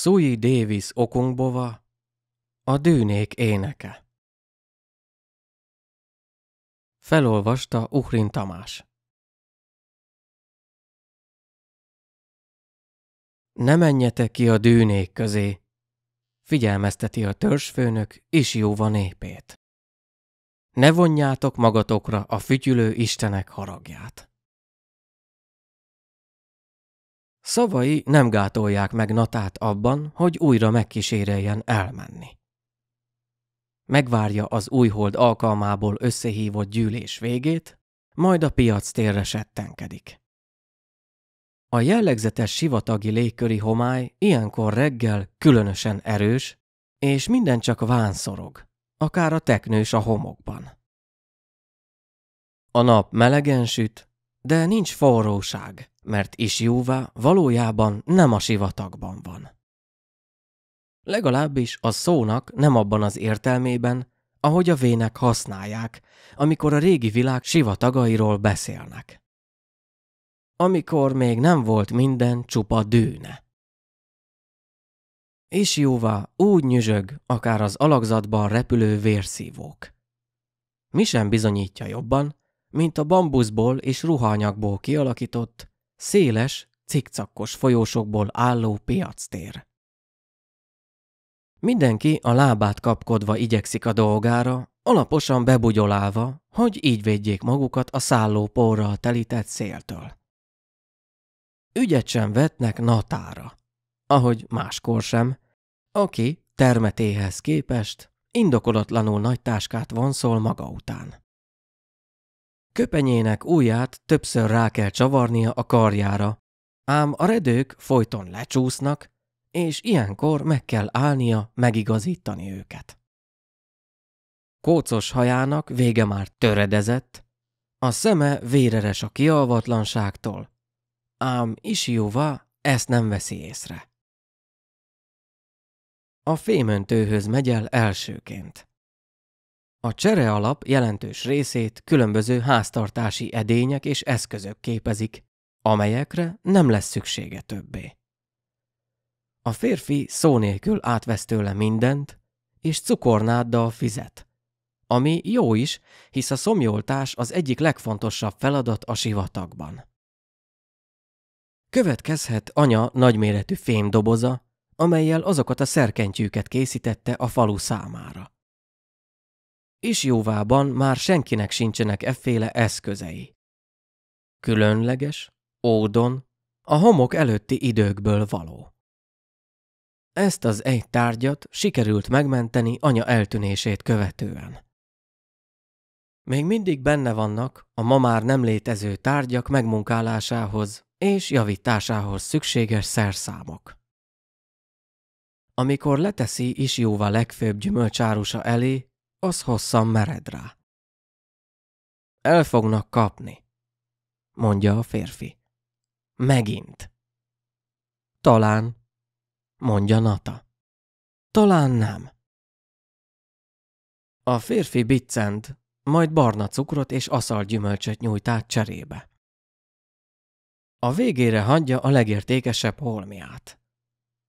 Sui Davis okungbova, a dűnék éneke. Felolvasta Uhrin Tamás. Ne menjetek ki a dűnék közé, figyelmezteti a törzsfőnök és jóva népét. Ne vonjátok magatokra a fütyülő istenek haragját. Szavai nem gátolják meg Natát abban, hogy újra megkíséreljen elmenni. Megvárja az újhold alkalmából összehívott gyűlés végét, majd a piac térre settenkedik. A jellegzetes sivatagi légköri homály ilyenkor reggel különösen erős, és minden csak vánszorog, akár a teknős a homokban. A nap melegen süt, de nincs forróság, mert Isjúva valójában nem a sivatagban van. Legalábbis a szónak nem abban az értelmében, ahogy a vének használják, amikor a régi világ sivatagairól beszélnek. Amikor még nem volt minden csupa dűne. És jóvá úgy nyüzsög, akár az alakzatban repülő vérszívók. Mi sem bizonyítja jobban, mint a bambuszból és ruhanyagból kialakított, széles, cikcakos folyósokból álló piactér. Mindenki a lábát kapkodva igyekszik a dolgára, alaposan bebugyolálva, hogy így védjék magukat a szálló porral telített széltől. Ügyet sem vetnek Natára, ahogy máskor sem, aki termetéhez képest indokolatlanul nagy táskát vonszol maga után. Köpenyének ujját többször rá kell csavarnia a karjára, ám a redők folyton lecsúsznak, és ilyenkor meg kell állnia megigazítani őket. Kócos hajának vége már töredezett, a szeme véreres a kialvatlanságtól, ám jóva ezt nem veszi észre. A fémöntőhöz megy el elsőként. A csere alap jelentős részét különböző háztartási edények és eszközök képezik, amelyekre nem lesz szüksége többé. A férfi szó nélkül átvesz tőle mindent, és cukornáddal fizet. Ami jó is, hisz a szomjoltás az egyik legfontosabb feladat a sivatagban. Következhet anya nagyméretű fémdoboza, amelyel azokat a szerkentyűket készítette a falu számára és jóvában már senkinek sincsenek efféle eszközei. Különleges, ódon, a homok előtti időkből való. Ezt az egy tárgyat sikerült megmenteni anya eltűnését követően. Még mindig benne vannak a ma már nem létező tárgyak megmunkálásához és javításához szükséges szerszámok. Amikor leteszi is jóva legfőbb gyümölcsárusa elé, az hosszan mered rá. El fognak kapni, mondja a férfi. Megint. Talán, mondja Nata. Talán nem. A férfi biccent, majd barna cukrot és gyümölcsöt nyújt át cserébe. A végére hagyja a legértékesebb holmiát.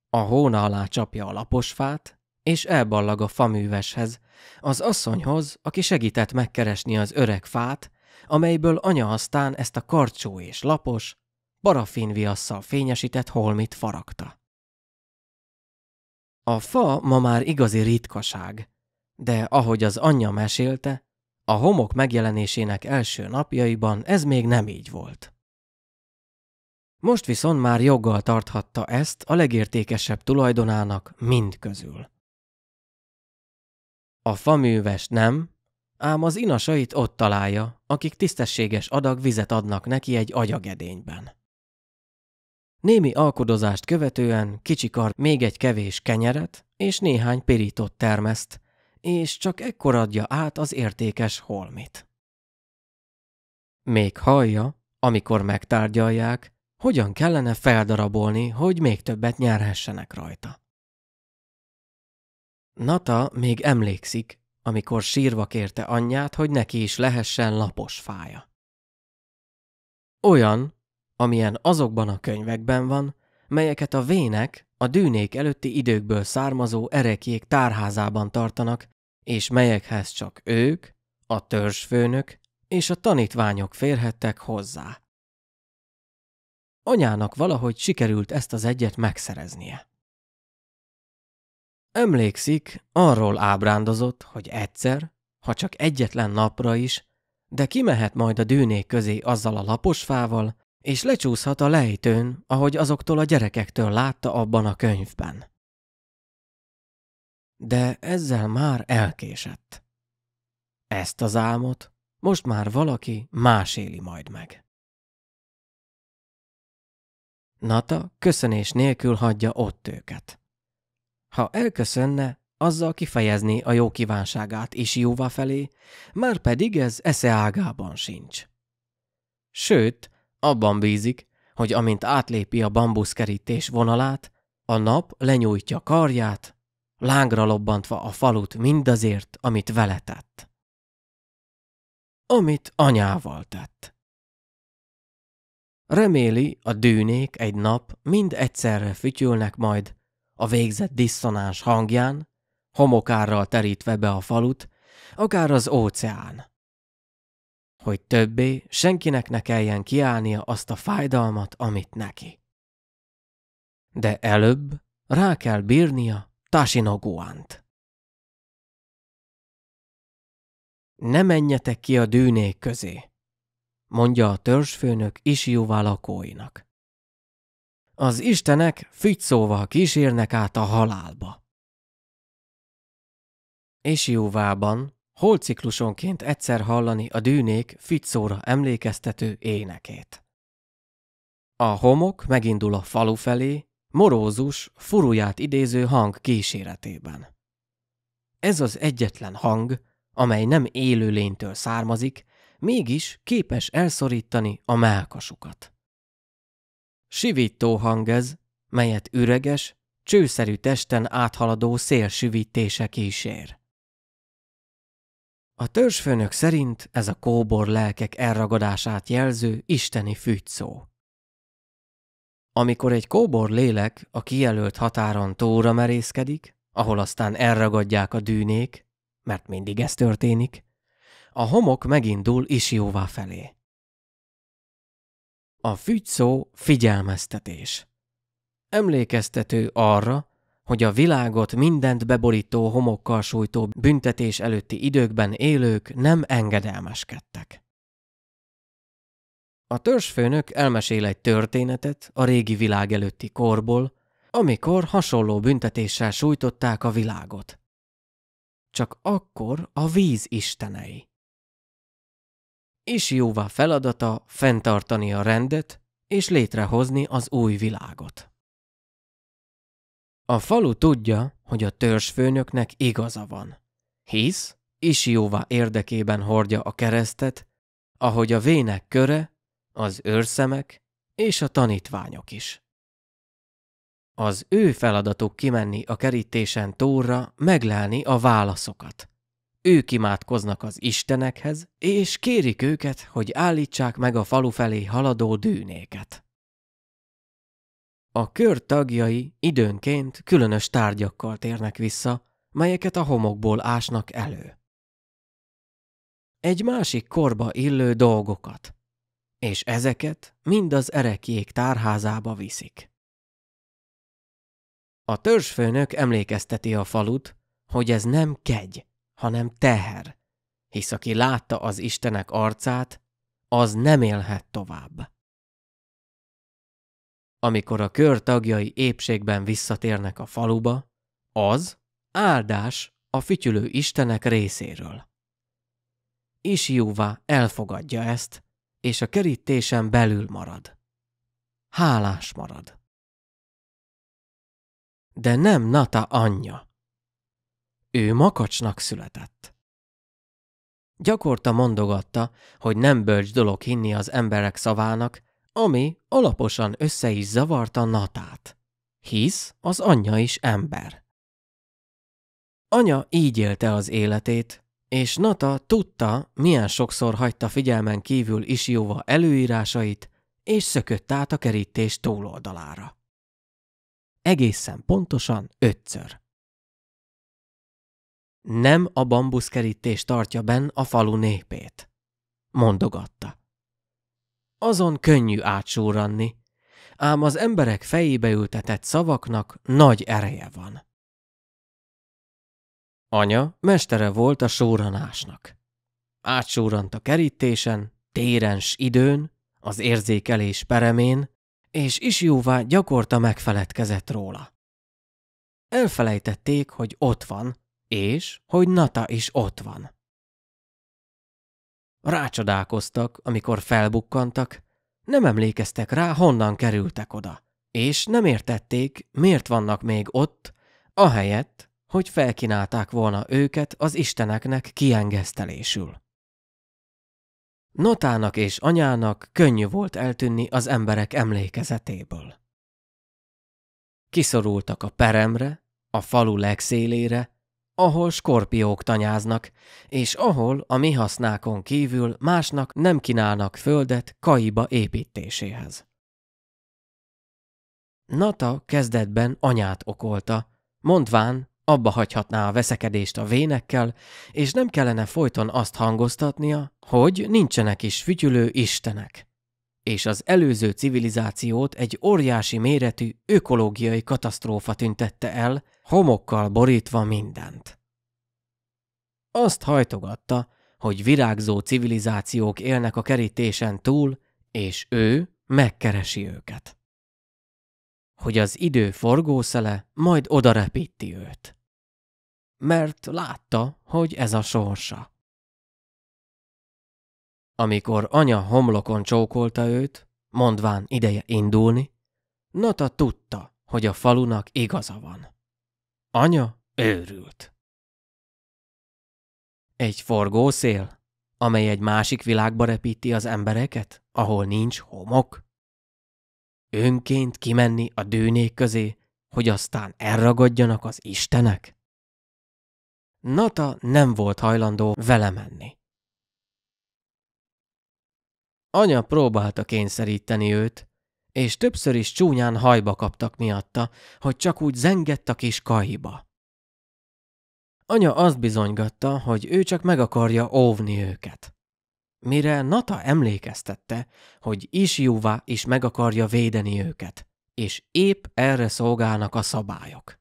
A hóna alá csapja a lapos fát, és elballag a faműveshez, az asszonyhoz, aki segített megkeresni az öreg fát, amelyből anya aztán ezt a karcsó és lapos, parafinviasszal fényesített holmit faragta. A fa ma már igazi ritkaság, de ahogy az anyja mesélte, a homok megjelenésének első napjaiban ez még nem így volt. Most viszont már joggal tarthatta ezt a legértékesebb tulajdonának mind közül. A faműves nem, ám az inasait ott találja, akik tisztességes adag vizet adnak neki egy agyagedényben. Némi alkodozást követően kicsikar még egy kevés kenyeret és néhány pirított termeszt, és csak ekkor adja át az értékes holmit. Még hallja, amikor megtárgyalják, hogyan kellene feldarabolni, hogy még többet nyerhessenek rajta. Nata még emlékszik, amikor sírva kérte anyját, hogy neki is lehessen lapos fája. Olyan, amilyen azokban a könyvekben van, melyeket a vének a dűnék előtti időkből származó erekjék tárházában tartanak, és melyekhez csak ők, a törzsfőnök és a tanítványok férhettek hozzá. Anyának valahogy sikerült ezt az egyet megszereznie. Emlékszik, arról ábrándozott, hogy egyszer, ha csak egyetlen napra is, de kimehet majd a dűnék közé azzal a lapos fával, és lecsúszhat a lejtőn, ahogy azoktól a gyerekektől látta abban a könyvben. De ezzel már elkésett. Ezt az álmot most már valaki más éli majd meg. Nata köszönés nélkül hagyja ott őket. Ha elköszönne, azzal kifejezné a jó kívánságát is jóva felé, már pedig ez esze ágában sincs. Sőt, abban bízik, hogy amint átlépi a bambuszkerítés vonalát, a nap lenyújtja karját, lángra lobbantva a falut mindazért, amit vele tett. Amit anyával tett. Reméli, a dűnék egy nap mind egyszerre fütyülnek majd, a végzett diszonáns hangján, homokárral terítve be a falut, akár az óceán. Hogy többé senkinek ne kelljen kiállnia azt a fájdalmat, amit neki. De előbb rá kell bírnia Tashinoguant. Ne menjetek ki a dűnék közé, mondja a törzsfőnök Isiuval lakóinak az istenek fügyszóval kísérnek át a halálba. És jóvában, holciklusonként egyszer hallani a dűnék fügyszóra emlékeztető énekét. A homok megindul a falu felé, morózus, furuját idéző hang kíséretében. Ez az egyetlen hang, amely nem élőlénytől származik, mégis képes elszorítani a melkasukat. Sivító hang ez, melyet üreges, csőszerű testen áthaladó szélsüvítése kísér. A törzsfőnök szerint ez a kóbor lelkek elragadását jelző isteni fűtszó. Amikor egy kóbor lélek a kijelölt határon tóra merészkedik, ahol aztán elragadják a dűnék, mert mindig ez történik, a homok megindul Isióvá felé. A szó figyelmeztetés. Emlékeztető arra, hogy a világot mindent beborító homokkal sújtó büntetés előtti időkben élők nem engedelmeskedtek. A törzsfőnök elmesél egy történetet a régi világ előtti korból, amikor hasonló büntetéssel sújtották a világot. Csak akkor a víz istenei és jóvá feladata fenntartani a rendet és létrehozni az új világot. A falu tudja, hogy a törzsfőnöknek igaza van. Hisz, jóvá érdekében hordja a keresztet, ahogy a vének köre, az őrszemek és a tanítványok is. Az ő feladatuk kimenni a kerítésen túlra, meglelni a válaszokat. Ők imádkoznak az istenekhez, és kérik őket, hogy állítsák meg a falu felé haladó dűnéket. A kör tagjai időnként különös tárgyakkal térnek vissza, melyeket a homokból ásnak elő. Egy másik korba illő dolgokat, és ezeket mind az erekjék tárházába viszik. A törzsfőnök emlékezteti a falut, hogy ez nem kegy, hanem teher, hisz aki látta az Istenek arcát, az nem élhet tovább. Amikor a kör tagjai épségben visszatérnek a faluba, az áldás a fütyülő Istenek részéről. Isjúvá elfogadja ezt, és a kerítésen belül marad. Hálás marad. De nem Nata anyja. Ő makacsnak született. Gyakorta mondogatta, hogy nem bölcs dolog hinni az emberek szavának, ami alaposan össze is zavarta Natát. Hisz az anyja is ember. Anya így élte az életét, és Nata tudta, milyen sokszor hagyta figyelmen kívül jóva előírásait, és szökött át a kerítés túloldalára. Egészen pontosan ötször nem a bambuszkerítés tartja benn a falu népét, mondogatta. Azon könnyű átsúranni, ám az emberek fejébe ültetett szavaknak nagy ereje van. Anya mestere volt a súranásnak. Átsúrant a kerítésen, térens időn, az érzékelés peremén, és is jóvá gyakorta megfeledkezett róla. Elfelejtették, hogy ott van, és hogy Nata is ott van. Rácsodálkoztak, amikor felbukkantak, nem emlékeztek rá, honnan kerültek oda, és nem értették, miért vannak még ott, ahelyett, hogy felkinálták volna őket az isteneknek kiengesztelésül. Notának és anyának könnyű volt eltűnni az emberek emlékezetéből. Kiszorultak a peremre, a falu legszélére, ahol skorpiók tanyáznak, és ahol a mi hasznákon kívül másnak nem kínálnak földet kaiba építéséhez. Nata kezdetben anyát okolta, mondván, abba hagyhatná a veszekedést a vénekkel, és nem kellene folyton azt hangoztatnia, hogy nincsenek is fütyülő istenek és az előző civilizációt egy óriási méretű ökológiai katasztrófa tüntette el, homokkal borítva mindent. Azt hajtogatta, hogy virágzó civilizációk élnek a kerítésen túl, és ő megkeresi őket. Hogy az idő forgószele majd odarepíti őt. Mert látta, hogy ez a sorsa. Amikor anya homlokon csókolta őt, mondván ideje indulni, Nata tudta, hogy a falunak igaza van. Anya őrült. Egy forgószél, amely egy másik világba repíti az embereket, ahol nincs homok? Önként kimenni a dűnék közé, hogy aztán elragadjanak az istenek? Nata nem volt hajlandó vele menni. Anya próbálta kényszeríteni őt, és többször is csúnyán hajba kaptak miatta, hogy csak úgy zengett a kis kahiba. Anya azt bizonygatta, hogy ő csak meg akarja óvni őket. Mire Nata emlékeztette, hogy Isjúva is meg akarja védeni őket, és épp erre szolgálnak a szabályok.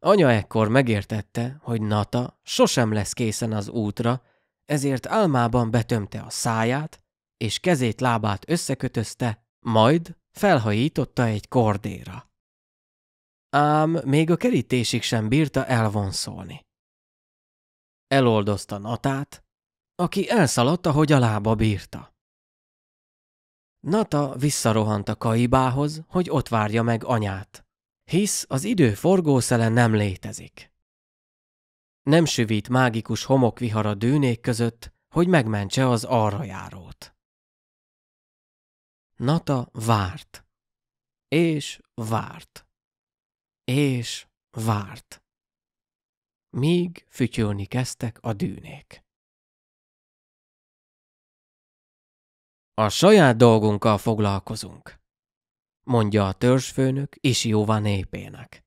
Anya ekkor megértette, hogy Nata sosem lesz készen az útra, ezért álmában betömte a száját, és kezét lábát összekötözte, majd felhajította egy kordéra. Ám még a kerítésig sem bírta elvonszolni. Eloldozta Natát, aki elszaladt, ahogy a lába bírta. Nata visszarohant a kaibához, hogy ott várja meg anyát, hisz az idő forgószele nem létezik nem süvít mágikus homokvihar a dűnék között, hogy megmentse az járót. Nata várt. És várt. És várt. Míg fütyülni kezdtek a dűnék. A saját dolgunkkal foglalkozunk, mondja a törzsfőnök is jóvá népének.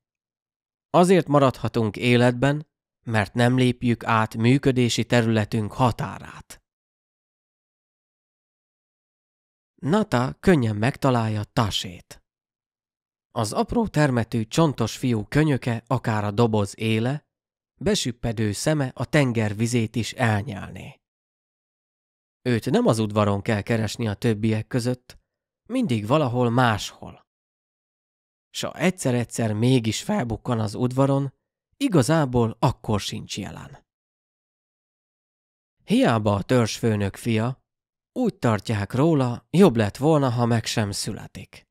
Azért maradhatunk életben, mert nem lépjük át működési területünk határát. Nata könnyen megtalálja Tasét. Az apró termetű csontos fiú könyöke akár a doboz éle, besüppedő szeme a tenger vizét is elnyelné. Őt nem az udvaron kell keresni a többiek között, mindig valahol máshol. S ha egyszer-egyszer mégis felbukkan az udvaron, igazából akkor sincs jelen. Hiába a törzsfőnök fia, úgy tartják róla, jobb lett volna, ha meg sem születik.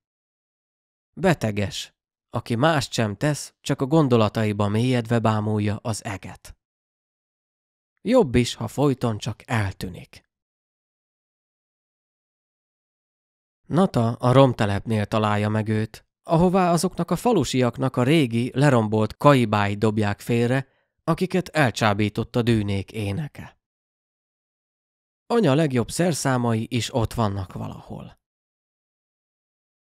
Beteges, aki más sem tesz, csak a gondolataiba mélyedve bámulja az eget. Jobb is, ha folyton csak eltűnik. Nata a romtelepnél találja meg őt, ahová azoknak a falusiaknak a régi, lerombolt kaibái dobják félre, akiket elcsábított a dűnék éneke. Anya legjobb szerszámai is ott vannak valahol.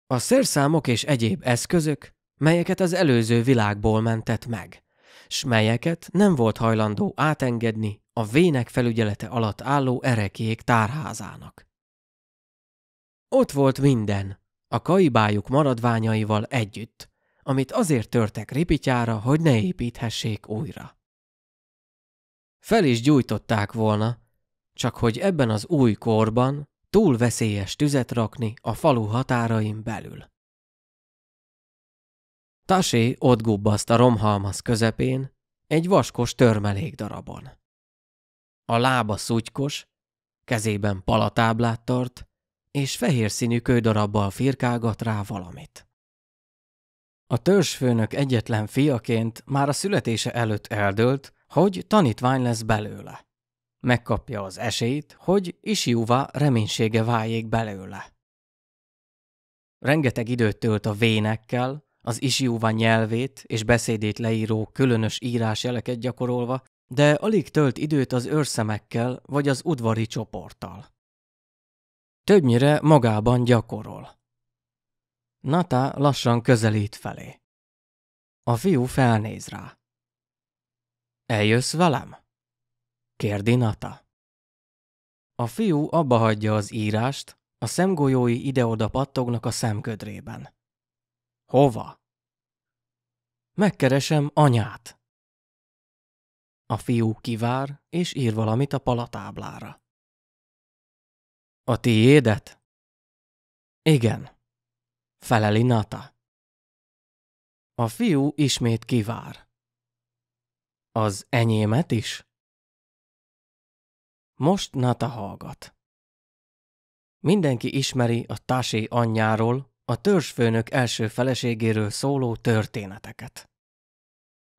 A szerszámok és egyéb eszközök, melyeket az előző világból mentett meg, s melyeket nem volt hajlandó átengedni a vének felügyelete alatt álló erekék tárházának. Ott volt minden, a kaibájuk maradványaival együtt, amit azért törtek ripityára, hogy ne építhessék újra. Fel is gyújtották volna, csak hogy ebben az új korban túl veszélyes tüzet rakni a falu határain belül. Tasé ott gubbaszt a romhalmaz közepén, egy vaskos törmelék darabon. A lába szutykos, kezében palatáblát tart, és fehér színű kődarabbal firkálgat rá valamit. A törzsfőnök egyetlen fiaként már a születése előtt eldőlt, hogy tanítvány lesz belőle. Megkapja az esélyt, hogy Isiúvá reménysége váljék belőle. Rengeteg időt tölt a vénekkel, az Isiúvá nyelvét és beszédét leíró különös írásjeleket gyakorolva, de alig tölt időt az őrszemekkel vagy az udvari csoporttal. Többnyire magában gyakorol. Nata lassan közelít felé. A fiú felnéz rá. Eljössz velem? Kérdi Nata. A fiú abba hagyja az írást, a szemgolyói ide-oda pattognak a szemködrében. Hova? Megkeresem anyát. A fiú kivár, és ír valamit a palatáblára. A tiédet? Igen. Feleli Nata. A fiú ismét kivár. Az enyémet is? Most Nata hallgat. Mindenki ismeri a Tásé anyjáról, a törzsfőnök első feleségéről szóló történeteket.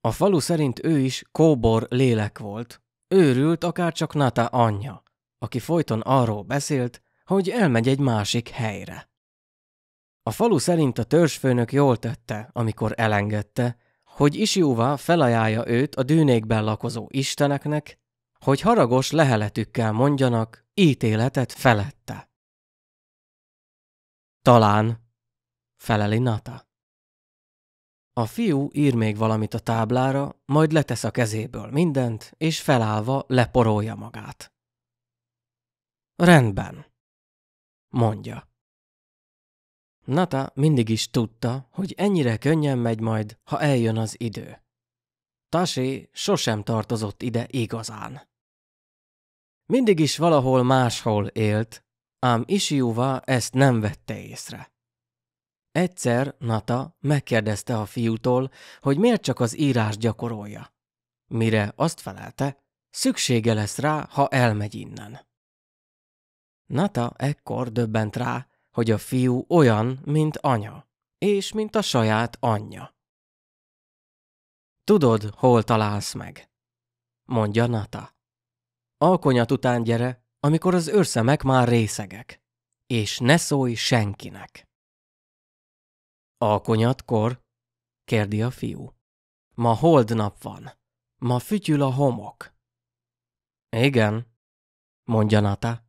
A falu szerint ő is kóbor lélek volt, őrült akár csak Nata anyja aki folyton arról beszélt, hogy elmegy egy másik helyre. A falu szerint a törzsfőnök jól tette, amikor elengedte, hogy Isjóvá felajánlja őt a dűnékben lakozó isteneknek, hogy haragos leheletükkel mondjanak ítéletet felette. Talán, feleli Nata. A fiú ír még valamit a táblára, majd letesz a kezéből mindent, és felállva leporolja magát. Rendben, mondja. Nata mindig is tudta, hogy ennyire könnyen megy majd, ha eljön az idő. Tasi sosem tartozott ide igazán. Mindig is valahol máshol élt, ám Isiuva ezt nem vette észre. Egyszer Nata megkérdezte a fiútól, hogy miért csak az írás gyakorolja. Mire azt felelte, szüksége lesz rá, ha elmegy innen. Nata ekkor döbbent rá, hogy a fiú olyan, mint anya, és mint a saját anyja. Tudod, hol találsz meg? Mondja Nata. Alkonyat után gyere, amikor az őrszemek már részegek, és ne szólj senkinek. Alkonyatkor? kérdi a fiú. Ma holdnap van. Ma fütyül a homok. Igen, mondja Nata.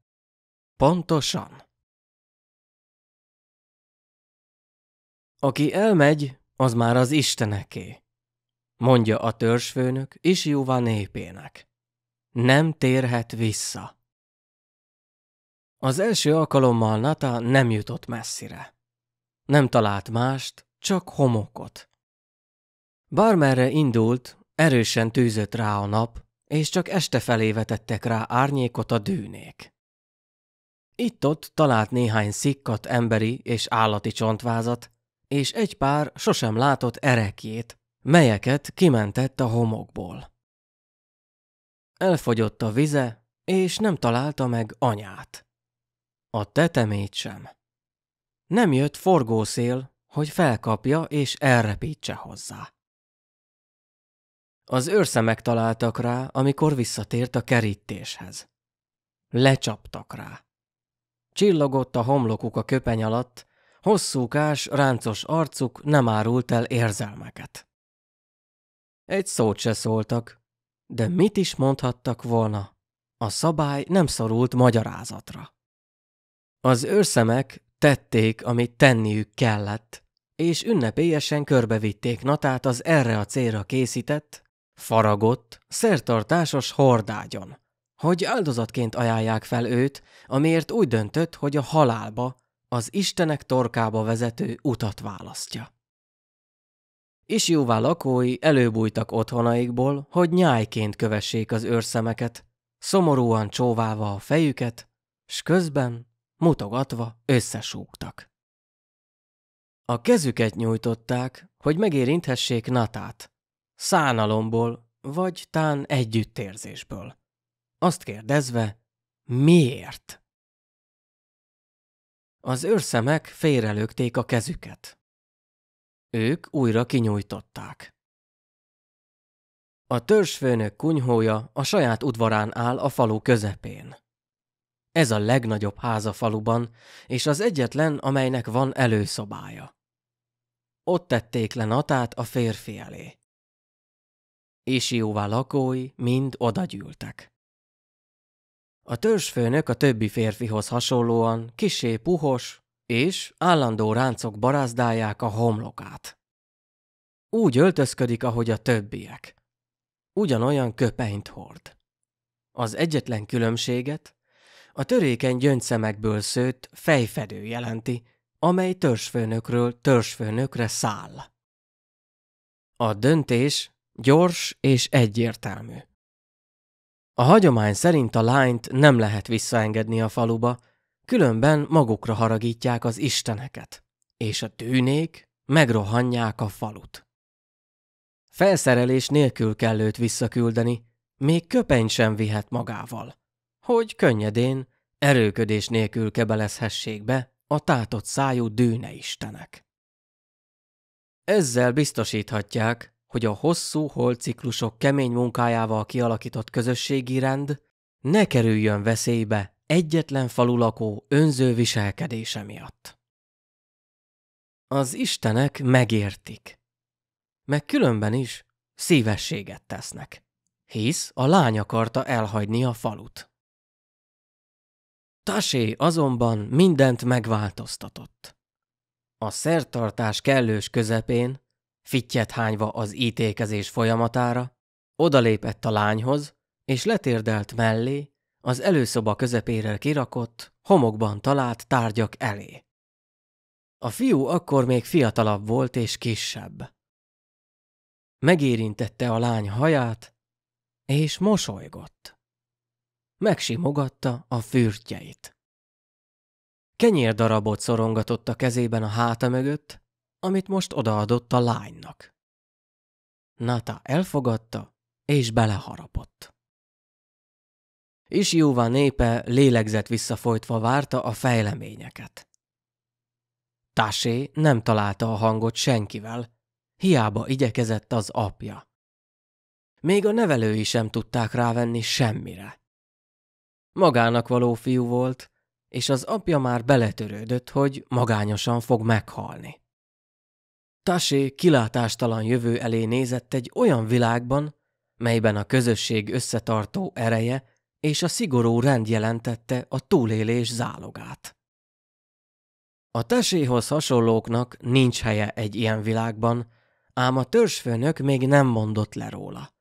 Pontosan. Aki elmegy, az már az Isteneké, mondja a törzsfőnök és jóvá népének. Nem térhet vissza. Az első alkalommal Nata nem jutott messzire. Nem talált mást, csak homokot. Bármerre indult, erősen tűzött rá a nap, és csak este felé vetettek rá árnyékot a dűnék. Itt-ott talált néhány szikkat emberi és állati csontvázat, és egy pár sosem látott erekjét, melyeket kimentett a homokból. Elfogyott a vize, és nem találta meg anyát. A tetemét sem. Nem jött forgószél, hogy felkapja és elrepítse hozzá. Az őrszemek találtak rá, amikor visszatért a kerítéshez. Lecsaptak rá. Csillogott a homlokuk a köpeny alatt, hosszúkás, ráncos arcuk nem árult el érzelmeket. Egy szót se szóltak, de mit is mondhattak volna? A szabály nem szorult magyarázatra. Az őrszemek tették, amit tenniük kellett, és ünnepélyesen körbevitték Natát az erre a célra készített, faragott, szertartásos hordágyon, hogy áldozatként ajánlják fel őt, amiért úgy döntött, hogy a halálba, az Istenek torkába vezető utat választja. És jóvá lakói előbújtak otthonaikból, hogy nyájként kövessék az őrszemeket, szomorúan csóválva a fejüket, s közben, mutogatva, összesúgtak. A kezüket nyújtották, hogy megérinthessék Natát, szánalomból, vagy tán együttérzésből. Azt kérdezve, miért? Az őrszemek félrelőgték a kezüket. Ők újra kinyújtották. A törzsfőnök kunyhója a saját udvarán áll a falu közepén. Ez a legnagyobb ház a faluban, és az egyetlen, amelynek van előszobája. Ott tették le Natát a férfi elé. Isióvá lakói mind odagyűltek. A törzsfőnök a többi férfihoz hasonlóan kisé puhos, és állandó ráncok barázdálják a homlokát. Úgy öltözködik, ahogy a többiek. Ugyanolyan köpenyt hord. Az egyetlen különbséget a törékeny gyöngyszemekből szőtt fejfedő jelenti, amely törzsfőnökről törzsfőnökre száll. A döntés gyors és egyértelmű. A hagyomány szerint a lányt nem lehet visszaengedni a faluba, különben magukra haragítják az isteneket, és a tűnék megrohanják a falut. Felszerelés nélkül kell őt visszaküldeni, még köpeny sem vihet magával, hogy könnyedén, erőködés nélkül kebelezhessék be a tátott szájú dűne istenek. Ezzel biztosíthatják, hogy a hosszú holciklusok kemény munkájával kialakított közösségi rend ne kerüljön veszélybe egyetlen falulakó önző viselkedése miatt. Az istenek megértik, meg különben is szívességet tesznek, hisz a lány akarta elhagyni a falut. Tasé azonban mindent megváltoztatott. A szertartás kellős közepén fittyet hányva az ítékezés folyamatára, odalépett a lányhoz, és letérdelt mellé, az előszoba közepére kirakott, homokban talált tárgyak elé. A fiú akkor még fiatalabb volt és kisebb. Megérintette a lány haját, és mosolygott. Megsimogatta a fürtjeit. Kenyérdarabot szorongatott a kezében a háta mögött, amit most odaadott a lánynak. Nata elfogadta, és beleharapott. jóvá népe lélegzett visszafolytva várta a fejleményeket. Tásé nem találta a hangot senkivel, hiába igyekezett az apja. Még a nevelői sem tudták rávenni semmire. Magának való fiú volt, és az apja már beletörődött, hogy magányosan fog meghalni. Tasé kilátástalan jövő elé nézett egy olyan világban, melyben a közösség összetartó ereje és a szigorú rend jelentette a túlélés zálogát. A teséhoz hasonlóknak nincs helye egy ilyen világban, ám a törzsfőnök még nem mondott le róla.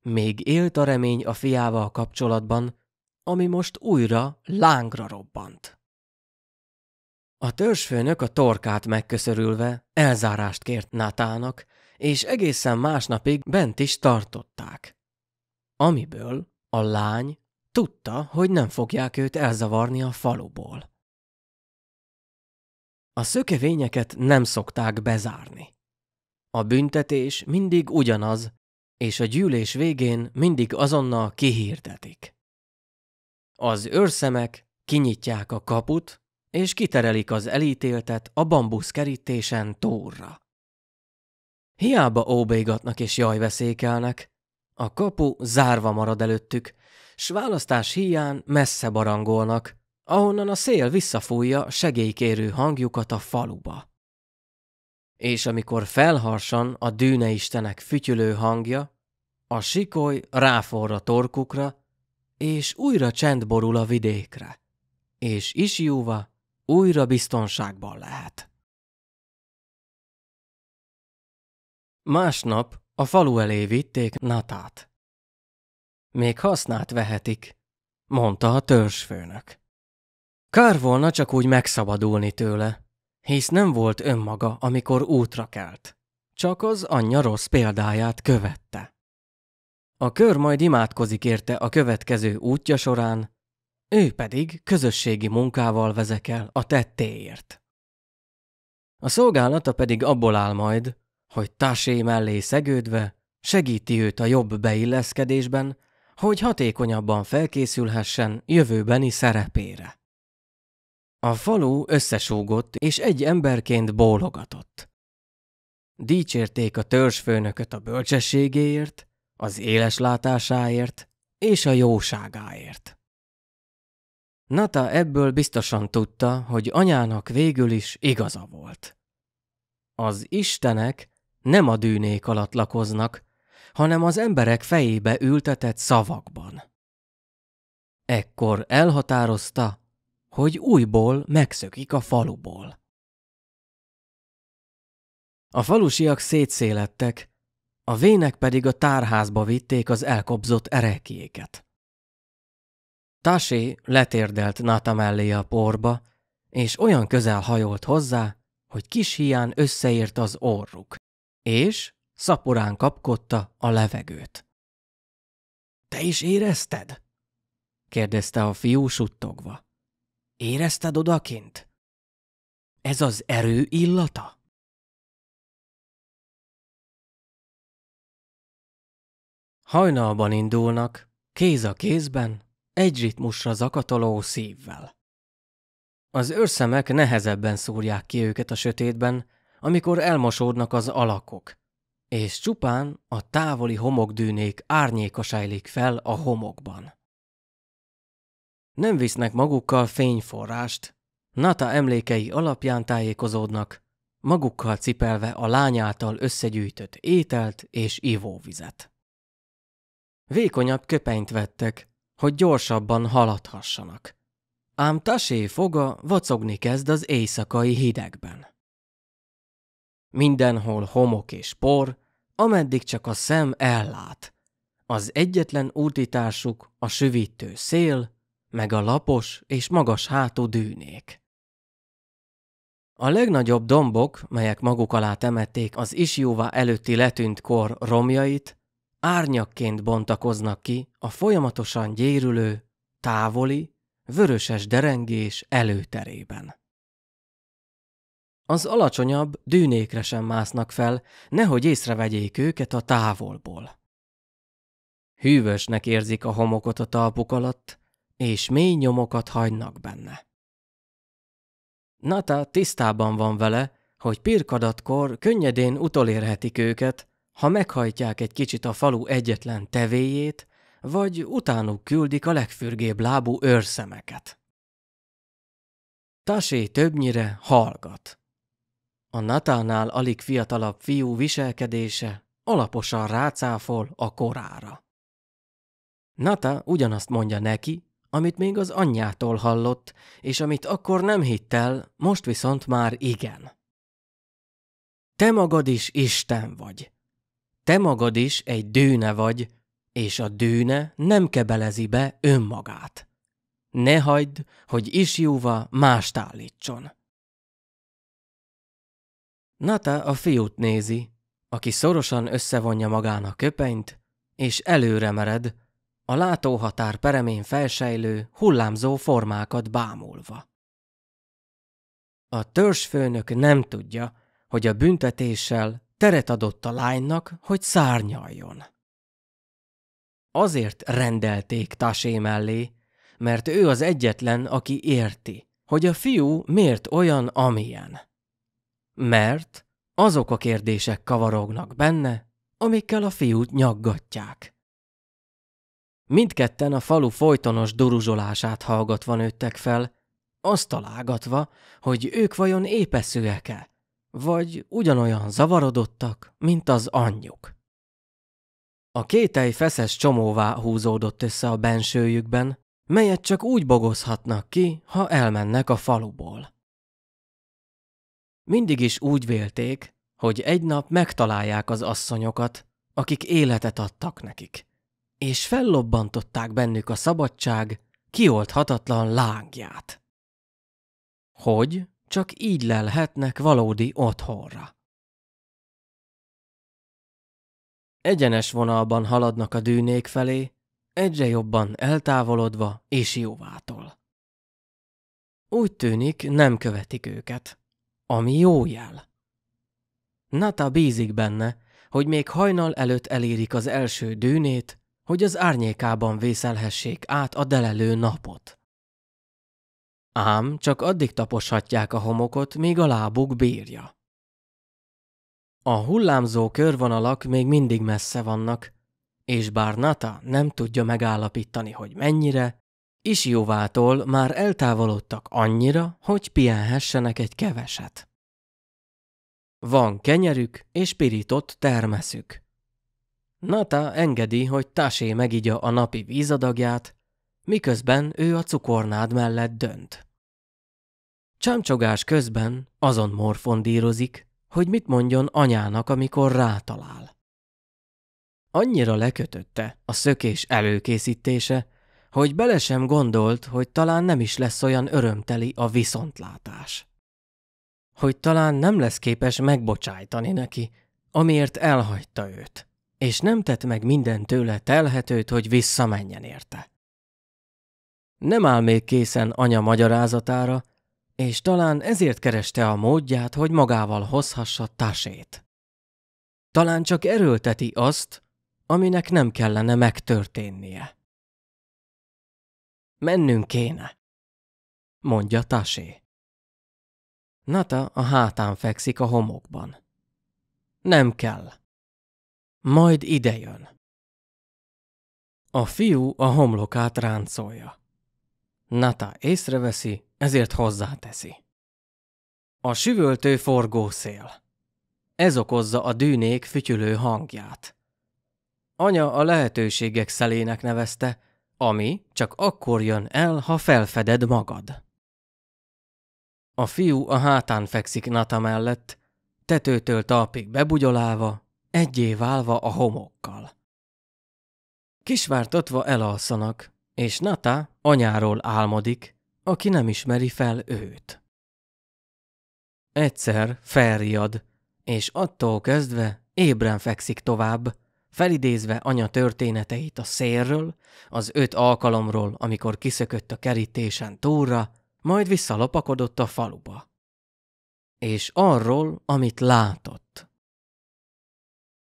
Még élt a remény a fiával kapcsolatban, ami most újra lángra robbant. A törzsfőnök a torkát megköszörülve elzárást kért Nátának, és egészen másnapig bent is tartották. Amiből a lány tudta, hogy nem fogják őt elzavarni a faluból. A szökevényeket nem szokták bezárni. A büntetés mindig ugyanaz, és a gyűlés végén mindig azonnal kihirdetik. Az őrszemek kinyitják a kaput, és kiterelik az elítéltet a bambusz kerítésen tóra. Hiába óbégatnak és veszékelnek, a kapu zárva marad előttük, s választás hiány messze barangolnak, ahonnan a szél visszafújja segélykérő hangjukat a faluba. És amikor felharsan a dűneistenek fütyülő hangja, a sikoly ráforra torkukra, és újra csend borul a vidékre, és isjúva újra biztonságban lehet. Másnap a falu elé vitték Natát. Még hasznát vehetik, mondta a törzsfőnök. Kár volna csak úgy megszabadulni tőle, hisz nem volt önmaga, amikor útra kelt. Csak az anyja rossz példáját követte. A kör majd imádkozik érte a következő útja során, ő pedig közösségi munkával vezekel a tettéért. A szolgálata pedig abból áll majd, hogy tásé mellé szegődve segíti őt a jobb beilleszkedésben, hogy hatékonyabban felkészülhessen jövőbeni szerepére. A falu összesúgott, és egy emberként bólogatott. Dicsérték a törzsfőnököt a bölcsességéért, az éles látásáért és a jóságáért. Nata ebből biztosan tudta, hogy anyának végül is igaza volt. Az istenek nem a dűnék alatt lakoznak, hanem az emberek fejébe ültetett szavakban. Ekkor elhatározta, hogy újból megszökik a faluból. A falusiak szétszélettek, a vének pedig a tárházba vitték az elkobzott erekjéket. Tasi letérdelt Nata mellé a porba, és olyan közel hajolt hozzá, hogy kis hián összeért az orruk, és szaporán kapkodta a levegőt. – Te is érezted? – kérdezte a fiú suttogva. – Érezted odakint? – Ez az erő illata? – Hajnalban indulnak, kéz a kézben, egy ritmusra zakatoló szívvel. Az őrszemek nehezebben szúrják ki őket a sötétben, amikor elmosódnak az alakok, és csupán a távoli homokdűnék árnyéka sejlik fel a homokban. Nem visznek magukkal fényforrást, Nata emlékei alapján tájékozódnak, magukkal cipelve a lányától összegyűjtött ételt és ivóvizet. Vékonyabb köpenyt vettek, hogy gyorsabban haladhassanak. Ám Tasé foga vacogni kezd az éjszakai hidegben. Mindenhol homok és por, ameddig csak a szem ellát. Az egyetlen útitársuk a süvítő szél, meg a lapos és magas hátú dűnék. A legnagyobb dombok, melyek maguk alá temették az Isjóvá előtti letűnt kor romjait, árnyakként bontakoznak ki a folyamatosan gyérülő, távoli, vöröses derengés előterében. Az alacsonyabb dűnékre sem másznak fel, nehogy észrevegyék őket a távolból. Hűvösnek érzik a homokot a talpuk alatt, és mély nyomokat hagynak benne. Nata tisztában van vele, hogy pirkadatkor könnyedén utolérhetik őket, ha meghajtják egy kicsit a falu egyetlen tevéjét, vagy utánuk küldik a legfürgébb lábú őrszemeket. Tasé többnyire hallgat. A Natánál alig fiatalabb fiú viselkedése alaposan rácáfol a korára. Nata ugyanazt mondja neki, amit még az anyjától hallott, és amit akkor nem hitt el, most viszont már igen. Te magad is Isten vagy, te magad is egy dőne vagy, és a dőne nem kebelezi be önmagát. Ne hagyd, hogy isjúva mást állítson. Nata a fiút nézi, aki szorosan összevonja magán a köpenyt, és előre mered, a látóhatár peremén felsejlő, hullámzó formákat bámulva. A törzsfőnök nem tudja, hogy a büntetéssel Teret adott a lánynak, hogy szárnyaljon. Azért rendelték Tasé mellé, mert ő az egyetlen, aki érti, hogy a fiú miért olyan, amilyen. Mert azok a kérdések kavarognak benne, amikkel a fiút nyaggatják. Mindketten a falu folytonos duruzsolását hallgatva nőttek fel, azt találgatva, hogy ők vajon épeszőek e vagy ugyanolyan zavarodottak, mint az anyjuk. A kétej feszes csomóvá húzódott össze a bensőjükben, melyet csak úgy bogozhatnak ki, ha elmennek a faluból. Mindig is úgy vélték, hogy egy nap megtalálják az asszonyokat, akik életet adtak nekik, és fellobbantották bennük a szabadság kiolthatatlan lángját. Hogy, csak így lelhetnek valódi otthonra. Egyenes vonalban haladnak a dűnék felé, egyre jobban eltávolodva és jóvától. Úgy tűnik, nem követik őket, ami jó jel. Nata bízik benne, hogy még hajnal előtt elérik az első dűnét, hogy az árnyékában vészelhessék át a delelő napot ám csak addig taposhatják a homokot, míg a lábuk bírja. A hullámzó körvonalak még mindig messze vannak, és bár Nata nem tudja megállapítani, hogy mennyire, is jóvától már eltávolodtak annyira, hogy pihenhessenek egy keveset. Van kenyerük és pirított termeszük. Nata engedi, hogy Tasé megigya a napi vízadagját, miközben ő a cukornád mellett dönt. Csámcsogás közben azon morfondírozik, hogy mit mondjon anyának, amikor rátalál. Annyira lekötötte a szökés előkészítése, hogy bele sem gondolt, hogy talán nem is lesz olyan örömteli a viszontlátás. Hogy talán nem lesz képes megbocsájtani neki, amiért elhagyta őt, és nem tett meg minden tőle telhetőt, hogy visszamenjen érte. Nem áll még készen anya magyarázatára, és talán ezért kereste a módját, hogy magával hozhassa tásét. Talán csak erőlteti azt, aminek nem kellene megtörténnie. Mennünk kéne, mondja Tasé. Nata a hátán fekszik a homokban. Nem kell. Majd idejön. A fiú a homlokát ráncolja. Nata észreveszi, ezért hozzáteszi. A süvöltő forgószél. Ez okozza a dűnék fütyülő hangját. Anya a lehetőségek szelének nevezte, ami csak akkor jön el, ha felfeded magad. A fiú a hátán fekszik Nata mellett, tetőtől talpig bebugyolálva, egyé válva a homokkal. Kisvártatva elalszanak, és Nata anyáról álmodik, aki nem ismeri fel őt. Egyszer felriad, és attól kezdve ébren fekszik tovább, felidézve anya történeteit a szérről, az öt alkalomról, amikor kiszökött a kerítésen túlra, majd visszalopakodott a faluba. És arról, amit látott.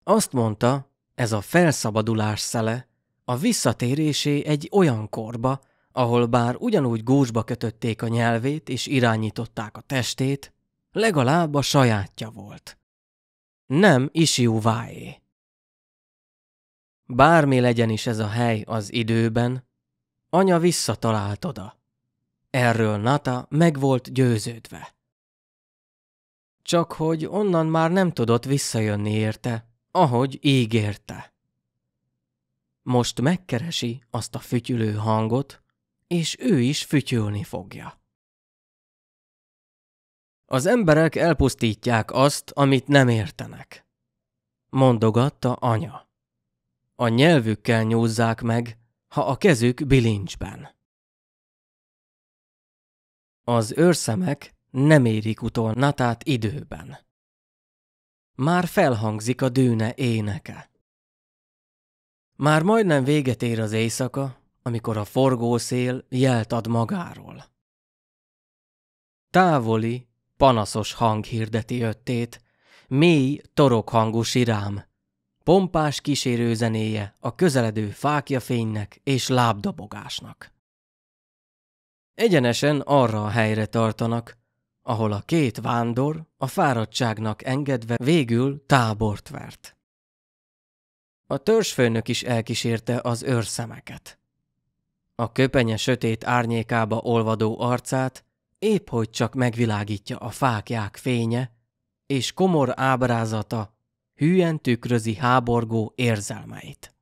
Azt mondta, ez a felszabadulás szele, a visszatérésé egy olyan korba, ahol bár ugyanúgy gúzsba kötötték a nyelvét és irányították a testét, legalább a sajátja volt. Nem váé. Bármi legyen is ez a hely az időben, anya visszatalált oda. Erről Nata meg volt győződve. Csak hogy onnan már nem tudott visszajönni érte, ahogy ígérte. Most megkeresi azt a fütyülő hangot, és ő is fütyülni fogja. Az emberek elpusztítják azt, amit nem értenek, mondogatta anya. A nyelvükkel nyúzzák meg, ha a kezük bilincsben. Az őrszemek nem érik utol Natát időben. Már felhangzik a dűne éneke. Már majdnem véget ér az éjszaka, amikor a forgószél jelt ad magáról. Távoli, panaszos hang hirdeti öttét, mély, torokhangú sirám, pompás kísérőzenéje a közeledő fákjafénynek és lábdobogásnak. Egyenesen arra a helyre tartanak, ahol a két vándor a fáradtságnak engedve végül tábort vert. A törzsfőnök is elkísérte az őrszemeket. A köpenye sötét árnyékába olvadó arcát épp hogy csak megvilágítja a fákják fénye, és komor ábrázata hűen tükrözi háborgó érzelmeit.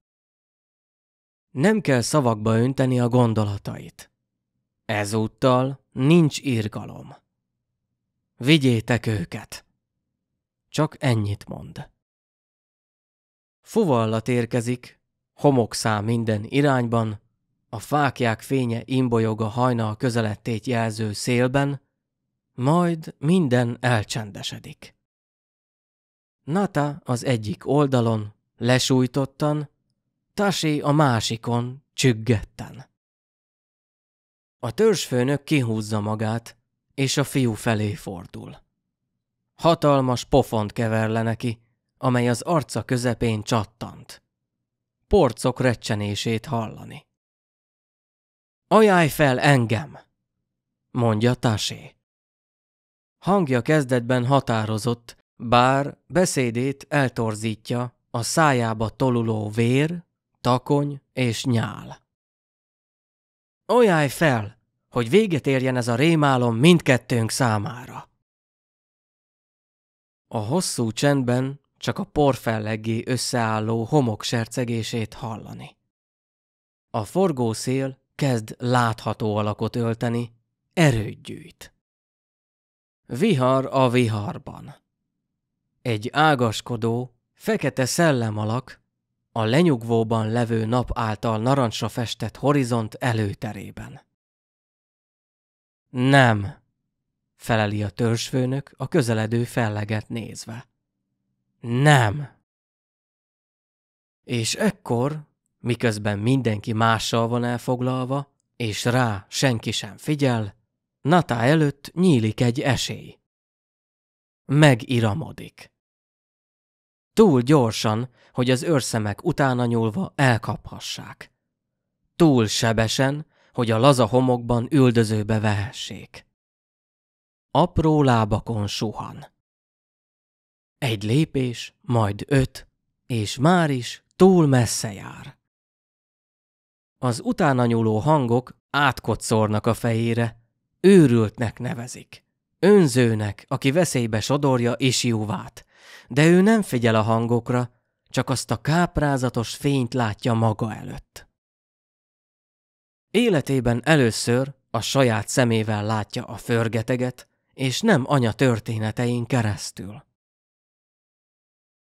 Nem kell szavakba önteni a gondolatait. Ezúttal nincs írgalom. Vigyétek őket! Csak ennyit mond. Fuvallat érkezik, homokszá minden irányban, a fákják fénye imbolyog a hajnal közelettét jelző szélben, majd minden elcsendesedik. Nata az egyik oldalon, lesújtottan, Tasi a másikon, csüggetten. A törzsfőnök kihúzza magát, és a fiú felé fordul. Hatalmas pofont kever le neki, amely az arca közepén csattant. Porcok recsenését hallani. Ajánlj fel engem! mondja Tasé. Hangja kezdetben határozott, bár beszédét eltorzítja a szájába toluló vér, takony és nyál. Olyáj fel, hogy véget érjen ez a rémálom mindkettőnk számára. A hosszú csendben csak a porfelleggé összeálló homok sercegését hallani. A forgószél kezd látható alakot ölteni, erőt gyűjt. Vihar a viharban. Egy ágaskodó, fekete szellem alak a lenyugvóban levő nap által narancsra festett horizont előterében. Nem, feleli a törzsfőnök a közeledő felleget nézve. Nem. És ekkor miközben mindenki mással van elfoglalva, és rá senki sem figyel, Natá előtt nyílik egy esély. Megiramodik. Túl gyorsan, hogy az őrszemek utána nyúlva elkaphassák. Túl sebesen, hogy a laza homokban üldözőbe vehessék. Apró lábakon suhan. Egy lépés, majd öt, és már is túl messze jár. Az utána nyúló hangok átkocsornak a fejére. Őrültnek nevezik. Önzőnek, aki veszélybe sodorja jóvát. De ő nem figyel a hangokra, csak azt a káprázatos fényt látja maga előtt. Életében először a saját szemével látja a förgeteget, és nem anya történetein keresztül.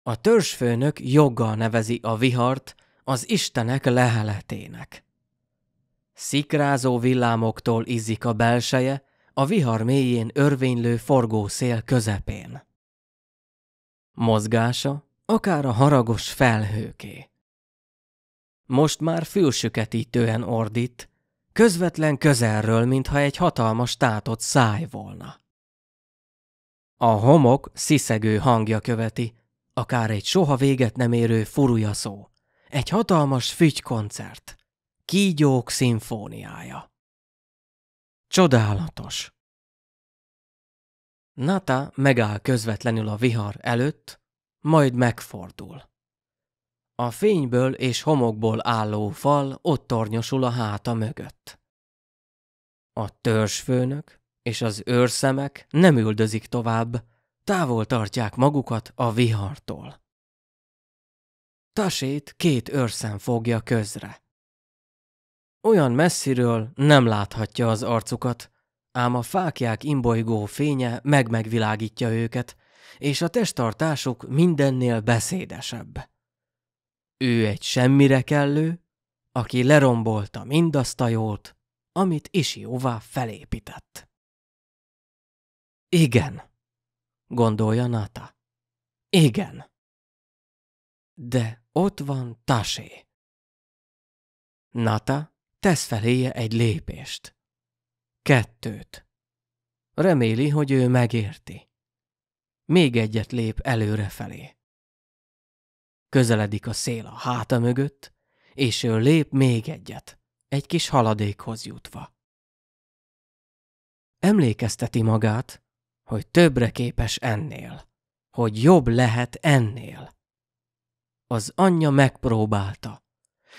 A törzsfőnök joggal nevezi a vihart az istenek leheletének. Szikrázó villámoktól izzik a belseje, a vihar mélyén örvénylő forgószél közepén. Mozgása akár a haragos felhőké. Most már fülsüketítően ordít, közvetlen közelről, mintha egy hatalmas tátott száj volna. A homok sziszegő hangja követi, akár egy soha véget nem érő furujaszó, egy hatalmas fügykoncert. Kígyók szimfóniája. Csodálatos! Nata megáll közvetlenül a vihar előtt, majd megfordul. A fényből és homokból álló fal ott tornyosul a háta mögött. A törzsfőnök és az őrszemek nem üldözik tovább, távol tartják magukat a vihartól. Tasét két őrszem fogja közre. Olyan messziről nem láthatja az arcukat, ám a fákják imbolygó fénye megmegvilágítja őket, és a testtartásuk mindennél beszédesebb. Ő egy semmire kellő, aki lerombolta mindazt a jót, amit jóvá felépített. Igen, gondolja Nata. Igen. De ott van Tasé. Nata tesz feléje egy lépést. Kettőt. Reméli, hogy ő megérti. Még egyet lép előre felé. Közeledik a szél a háta mögött, és ő lép még egyet, egy kis haladékhoz jutva. Emlékezteti magát, hogy többre képes ennél, hogy jobb lehet ennél. Az anyja megpróbálta,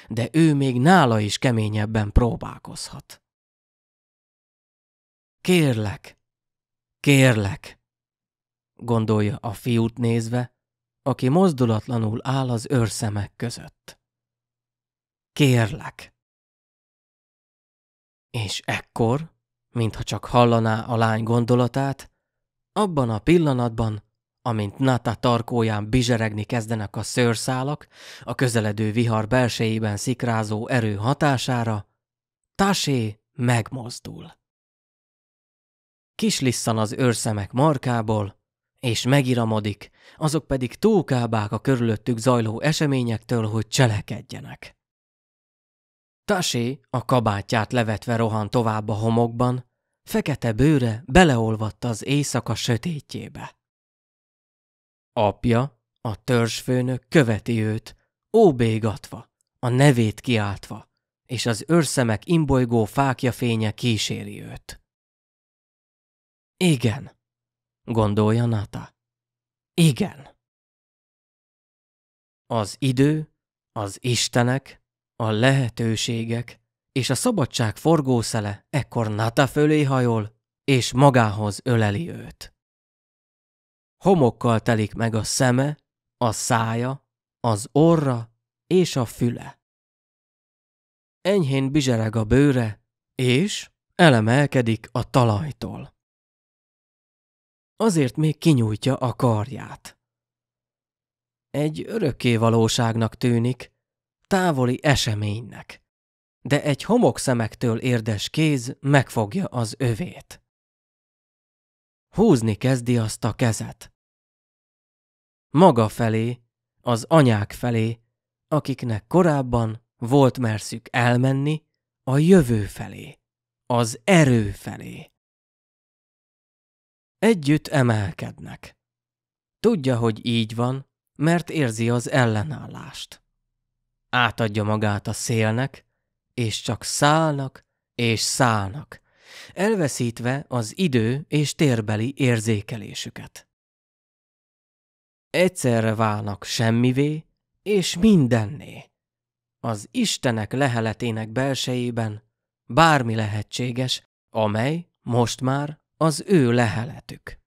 de ő még nála is keményebben próbálkozhat. Kérlek, kérlek, gondolja a fiút nézve, aki mozdulatlanul áll az őrszemek között. Kérlek. És ekkor, mintha csak hallaná a lány gondolatát, abban a pillanatban Amint Nata tarkóján bizseregni kezdenek a szőrszálak, a közeledő vihar belsejében szikrázó erő hatására, Tasé megmozdul. Kislisszan az őrszemek markából, és megiramodik, azok pedig túlkábák a körülöttük zajló eseményektől, hogy cselekedjenek. Tasé a kabátját levetve rohan tovább a homokban, fekete bőre beleolvadt az éjszaka sötétjébe. Apja, a törzsfőnök követi őt, óbégatva, a nevét kiáltva, és az őrszemek imbolygó fákja fénye kíséri őt. Igen, gondolja Nata. Igen. Az idő, az istenek, a lehetőségek és a szabadság forgószele ekkor Nata fölé hajol, és magához öleli őt. Homokkal telik meg a szeme, a szája, az orra és a füle. Enyhén bizsereg a bőre, és elemelkedik a talajtól. Azért még kinyújtja a karját. Egy örökké valóságnak tűnik, távoli eseménynek, de egy homokszemektől érdes kéz megfogja az övét húzni kezdi azt a kezet. Maga felé, az anyák felé, akiknek korábban volt merszük elmenni, a jövő felé, az erő felé. Együtt emelkednek. Tudja, hogy így van, mert érzi az ellenállást. Átadja magát a szélnek, és csak szállnak, és szállnak, elveszítve az idő és térbeli érzékelésüket. Egyszerre válnak semmivé és mindenné. Az Istenek leheletének belsejében bármi lehetséges, amely most már az ő leheletük.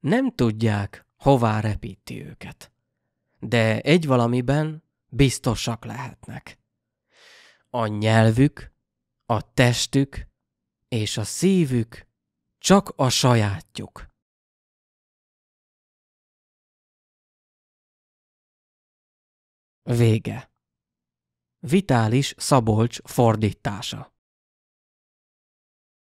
Nem tudják, hová repíti őket, de egy valamiben biztosak lehetnek. A nyelvük, a testük és a szívük csak a sajátjuk. Vége. Vitális Szabolcs fordítása